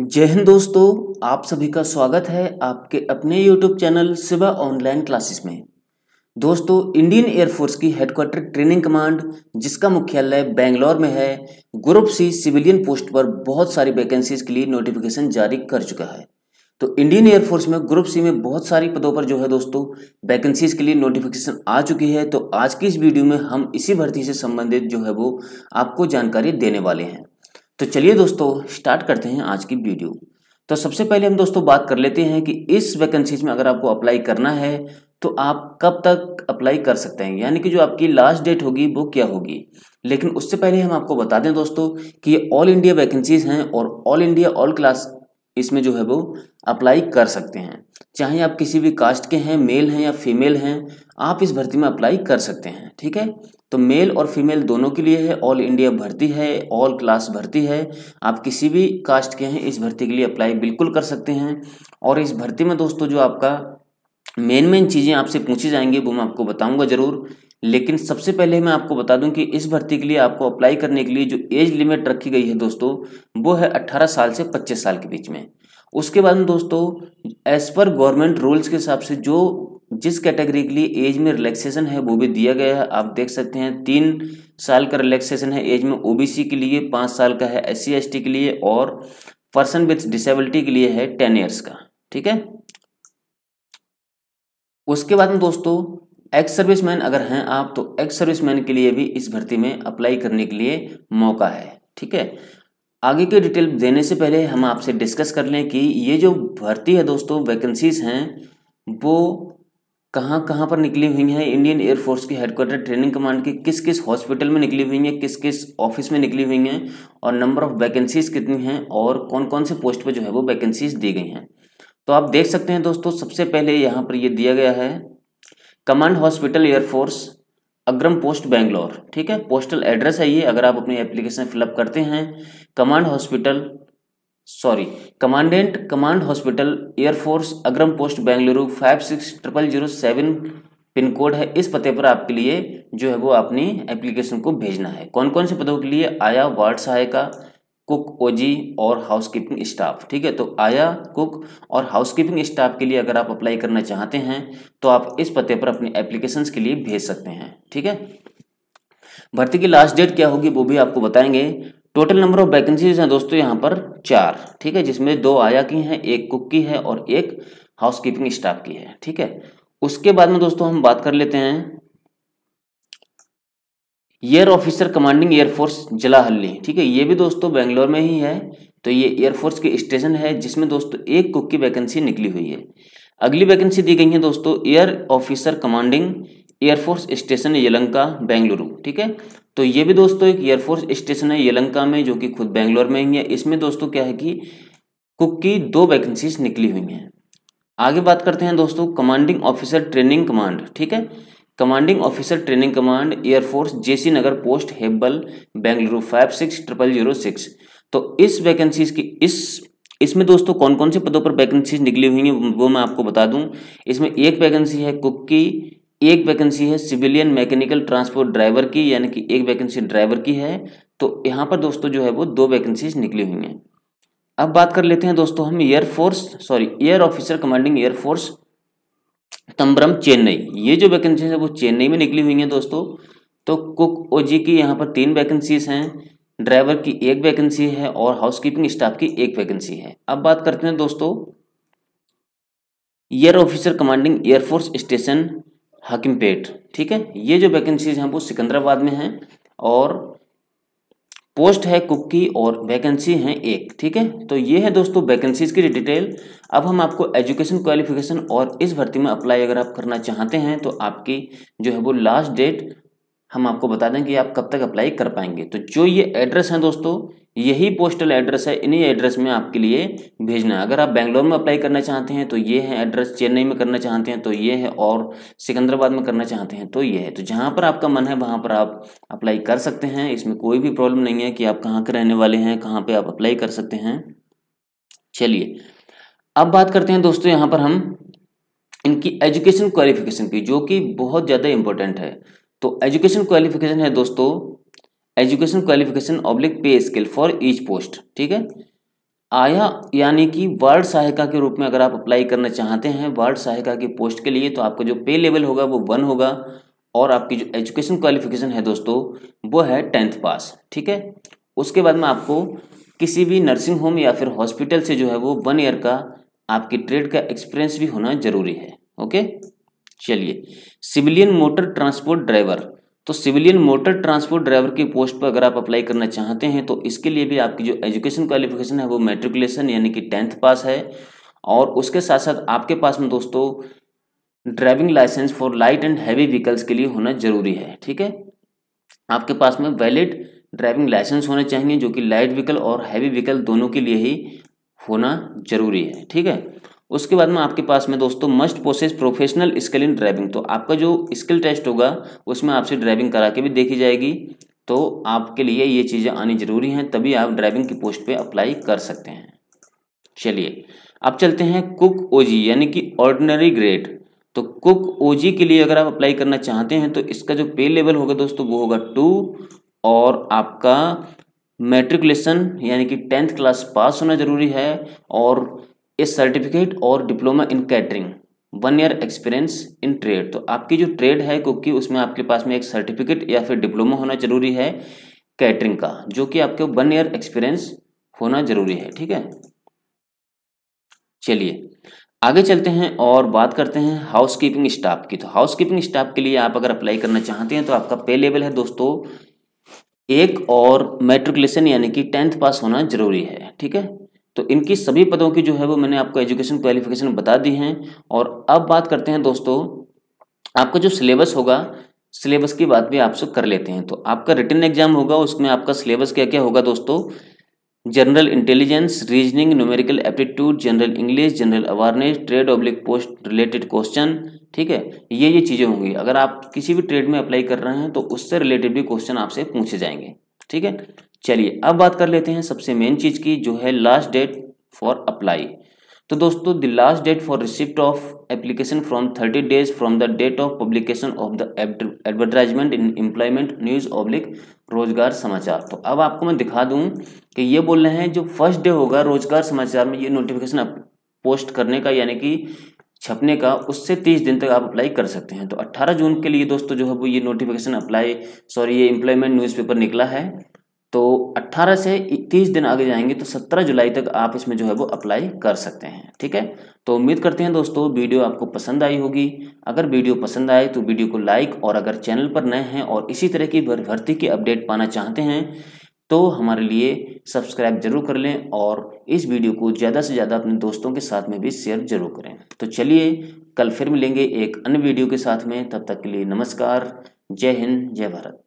जय हिंद दोस्तों आप सभी का स्वागत है आपके अपने YouTube channel Siva online classes में दोस्तों इंडियन एयरफोर्स की हेडक्वार्टर ट्रेनिंग कमांड जिसका मुख्यालय बेंगलोर में है ग्रुप सी सिविलियन पोस्ट पर बहुत सारी वैकेंसीज के लिए नोटिफिकेशन जारी कर चुका है तो इंडियन एयरफोर्स में ग्रुप सी में बहुत सारी पदों पर जो है दोस्तों वैकेंसीज के लिए नोटिफिकेशन आ चुकी है तो आज की इस वीडियो में हम इसी भर्ती से संबंधित जो है वो आपको जानकारी देने वाले हैं तो चलिए दोस्तों स्टार्ट करते हैं आज की वीडियो तो सबसे पहले हम दोस्तों बात कर लेते हैं कि इस वैकेंसीज में अगर आपको अप्लाई करना है तो आप कब तक अप्लाई कर सकते हैं यानी कि जो आपकी लास्ट डेट होगी वो क्या होगी लेकिन उससे पहले हम आपको बता दें दोस्तों कि ये ऑल इंडिया वैकेंसीज हैं और ऑल इंडिया ऑल क्लास इसमें जो है वो अप्लाई कर सकते हैं चाहे आप किसी भी कास्ट के हैं मेल हैं या फीमेल हैं आप इस भर्ती में अप्लाई कर सकते हैं ठीक है तो मेल और फीमेल दोनों के लिए है ऑल इंडिया भर्ती है ऑल क्लास भर्ती है आप किसी भी कास्ट के हैं इस भर्ती के लिए अप्लाई बिल्कुल कर सकते हैं और इस भर्ती में दोस्तों जो आपका मेन मेन चीज़ें आपसे पूछी जाएंगी वो मैं आपको बताऊंगा ज़रूर लेकिन सबसे पहले मैं आपको बता दूं कि इस भर्ती के लिए आपको अप्लाई करने के लिए जो एज लिमिट रखी गई है दोस्तों वो है 18 साल से 25 साल के बीच में उसके बाद दोस्तों एज पर गवर्नमेंट रूल्स के हिसाब से जो जिस कैटेगरी के लिए एज में रिलैक्सेशन है वो भी दिया गया है आप देख सकते हैं तीन साल का रिलैक्सेशन है एज में ओबीसी के लिए पाँच साल का है एस सी के लिए और पर्सन विथ डिसेबिलिटी के लिए है टेन ईयर्स का ठीक है उसके बाद में दोस्तों एक्स सर्विसमैन अगर हैं आप तो एक्स सर्विसमैन के लिए भी इस भर्ती में अप्लाई करने के लिए मौका है ठीक है आगे के डिटेल देने से पहले हम आपसे डिस्कस कर लें कि ये जो भर्ती है दोस्तों वैकेंसीज हैं वो कहाँ कहाँ पर निकली हुई हैं इंडियन एयरफोर्स की हेडक्वार्टर ट्रेनिंग कमांड की किस किस हॉस्पिटल में निकली हुई हैं किस किस ऑफिस में निकली हुई हैं और नंबर ऑफ वैकेंसीज कितनी हैं और कौन कौन से पोस्ट पर जो है वो वैकेंसीज दी गई हैं तो आप देख सकते हैं दोस्तों सबसे पहले यहाँ पर ये दिया गया है command hospital Air Force Agram post Bangalore ठीक है पोस्टल एड्रेस है ये अगर आप अपनी एप्लीकेशन फिलअप करते हैं command hospital sorry commandant command hospital Air Force Agram post Bengaluru five six triple zero seven pin code है इस पते पर आपके लिए जो है वो अपनी एप्लीकेशन को भेजना है कौन कौन से पदों के लिए आया वार्ड सहायिका कुक ओजी और हाउसकीपिंग स्टाफ ठीक है तो आया कुक और हाउसकीपिंग स्टाफ के लिए अगर आप अप्लाई करना चाहते हैं तो आप इस पते पर अपनी एप्लीकेशन के लिए भेज सकते हैं ठीक है भर्ती की लास्ट डेट क्या होगी वो भी आपको बताएंगे टोटल नंबर ऑफ वैकेंसीज हैं दोस्तों यहाँ पर चार ठीक है जिसमें दो आया की हैं एक कुक की है और एक हाउसकीपिंग स्टाफ की है ठीक है उसके बाद में दोस्तों हम बात कर लेते हैं air officer commanding Air Force Jalahalli ठीक है ये भी दोस्तों बेंगलोर में ही है तो ये एयरफोर्स के स्टेशन है जिसमें दोस्तों एक कुक की वैकेंसी निकली हुई है अगली वैकेंसी दी गई है दोस्तों air officer commanding air force station Yelahanka Bengaluru ठीक है तो ये भी दोस्तों एक एयरफोर्स स्टेशन है यलंका में जो कि खुद बेंगलोर में ही है इसमें दोस्तों क्या है कि कुक की दो वैकेंसीज निकली हुई हैं आगे बात करते हैं दोस्तों कमांडिंग ऑफिसर ट्रेनिंग कमांड ठीक है commanding officer training command air force JC Nagar post Hebbal Bengaluru five six triple zero six तो इस वैकेंसीज की इस इसमें दोस्तों कौन कौन से पदों पर वैकेंसीज निकली हुई हैं वो मैं आपको बता दूं इसमें एक वैकेंसी है कुक की एक वैकेंसी है सिविलियन मैकेनिकल ट्रांसपोर्ट ड्राइवर की यानी कि एक वैकेंसी ड्राइवर की है तो यहाँ पर दोस्तों जो है वो दो वैकेंसीज निकली हुई हैं अब बात कर लेते हैं दोस्तों हम air force sorry air officer commanding air force Tambaram Chennai ये जो वैकेंसी है वो चेन्नई में निकली हुई हैं दोस्तों तो कुक ओजी की यहाँ पर तीन वैकेंसीज हैं ड्राइवर की एक वैकेंसी है और हाउसकीपिंग स्टाफ की एक वैकेंसी है अब बात करते हैं दोस्तों air officer commanding air force station Hakimpet ठीक है ये जो वैकेंसीज हैं वो सिकंदराबाद में हैं और पोस्ट है कुकी और वैकेंसी है एक ठीक है तो ये है दोस्तों वैकेंसीज की डिटेल अब हम आपको एजुकेशन क्वालिफिकेशन और इस भर्ती में अप्लाई अगर आप करना चाहते हैं तो आपकी जो है वो लास्ट डेट हम आपको बता दें कि आप कब तक अप्लाई कर पाएंगे तो जो ये एड्रेस है दोस्तों यही पोस्टल एड्रेस है इन्हीं एड्रेस में आपके लिए भेजना है अगर आप बेंगलोर में अप्लाई करना चाहते हैं तो ये है एड्रेस चेन्नई में करना चाहते हैं तो ये है और सिकंदराबाद में करना चाहते हैं तो ये है तो जहाँ पर आपका मन है वहाँ पर आप अप्लाई कर सकते हैं इसमें कोई भी प्रॉब्लम नहीं है कि आप कहाँ के रहने वाले हैं कहाँ पर आप अप्लाई कर सकते हैं चलिए अब बात करते हैं दोस्तों यहाँ पर हम इनकी एजुकेशन क्वालिफिकेशन की जो कि बहुत ज़्यादा इंपॉर्टेंट है तो एजुकेशन क्वालिफिकेशन है दोस्तों एजुकेशन क्वालिफिकेशन ऑब्लिक पे स्किल फॉर ईच पोस्ट ठीक है आया यानी कि वार्ड सहायिका के रूप में अगर आप अप्लाई करना चाहते हैं वार्ड सहायिका की पोस्ट के लिए तो आपका जो पे लेवल होगा वो वन होगा और आपकी जो एजुकेशन क्वालिफिकेशन है दोस्तों वो है टेंथ पास ठीक है उसके बाद में आपको किसी भी नर्सिंग होम या फिर हॉस्पिटल से जो है वो वन ईयर का आपकी ट्रेड का एक्सपीरियंस भी होना जरूरी है ओके चलिए सिविलियन मोटर ट्रांसपोर्ट ड्राइवर तो सिविलियन मोटर ट्रांसपोर्ट ड्राइवर की पोस्ट पर अगर आप अप्लाई करना चाहते हैं तो इसके लिए भी आपकी जो एजुकेशन क्वालिफिकेशन है वो मेट्रिकुलेशन यानी कि टेंथ पास है और उसके साथ साथ आपके पास में दोस्तों driving licence for light and heavy vehicles के लिए होना जरूरी है ठीक है आपके पास में वैलिड ड्राइविंग लाइसेंस होने चाहिए जो कि लाइट व्हीकल और हैवी व्हीकल दोनों के लिए ही होना जरूरी है ठीक है उसके बाद में आपके पास में दोस्तों must process professional skill in driving तो आपका जो स्किल टेस्ट होगा उसमें आपसे ड्राइविंग करा के भी देखी जाएगी तो आपके लिए ये चीज़ें आनी जरूरी हैं तभी आप ड्राइविंग की पोस्ट पे अप्लाई कर सकते हैं चलिए अब चलते हैं कुक ओजी यानी कि ऑर्डिनरी ग्रेड तो कुक ओजी के लिए अगर आप अप्लाई करना चाहते हैं तो इसका जो पे लेवल होगा दोस्तों वो होगा टू और आपका मेट्रिकुलेशन यानी कि टेंथ क्लास पास होना ज़रूरी है और ए सर्टिफिकेट और diploma in catering one year experience in trade तो आपकी जो ट्रेड है क्योंकि उसमें आपके पास में एक सर्टिफिकेट या फिर डिप्लोमा होना जरूरी है कैटरिंग का जो कि आपके वन ईयर एक्सपीरियंस होना जरूरी है ठीक है चलिए आगे चलते हैं और बात करते हैं हाउस कीपिंग स्टाफ की तो हाउस कीपिंग स्टाफ के लिए आप अगर अप्लाई करना चाहते हैं तो आपका पे लेवल है दोस्तों एक और मेट्रिकुलेशन यानी कि टेंथ पास होना जरूरी है ठीक है तो इनकी सभी पदों की जो है वो मैंने आपको एजुकेशन क्वालिफिकेशन बता दी हैं और अब बात करते हैं दोस्तों आपका जो सिलेबस होगा सिलेबस की बात भी आपसे कर लेते हैं तो आपका रिटर्न एग्जाम होगा उसमें आपका सिलेबस क्या क्या होगा दोस्तों general intelligence reasoning numerical aptitude general English general awareness trade oblique post related question ठीक है ये ये चीज़ें होंगी अगर आप किसी भी ट्रेड में अप्लाई कर रहे हैं तो उससे रिलेटेड भी क्वेश्चन आपसे पूछे जाएंगे ठीक है चलिए अब बात कर लेते हैं सबसे मेन चीज़ की जो है लास्ट डेट फॉर अप्लाई तो दोस्तों the last date for receipt of application from thirty days from the date of publication of the advertisement in employment news oblique Rozgar Samachar तो अब आपको मैं दिखा दूं कि ये बोल रहे हैं जो फर्स्ट डे होगा रोजगार समाचार में ये नोटिफिकेशन पोस्ट करने का यानी कि छपने का उससे तीस दिन तक आप अप्लाई कर सकते हैं तो अट्ठारह जून के लिए दोस्तों जो है वो ये नोटिफिकेशन अप्लाई सॉरी ये एम्प्लॉयमेंट न्यूज़पेपर निकला है तो 18 से 30 दिन आगे जाएंगे तो 17 जुलाई तक आप इसमें जो है वो अप्लाई कर सकते हैं ठीक है तो उम्मीद करते हैं दोस्तों वीडियो आपको पसंद आई होगी अगर वीडियो पसंद आए तो वीडियो को लाइक और अगर चैनल पर नए हैं और इसी तरह की भर्ती की अपडेट पाना चाहते हैं तो हमारे लिए सब्सक्राइब जरूर कर लें और इस वीडियो को ज़्यादा से ज़्यादा अपने दोस्तों के साथ में भी शेयर जरूर करें तो चलिए कल फिर मिलेंगे एक अन्य वीडियो के साथ में तब तक के लिए नमस्कार जय हिंद जय भारत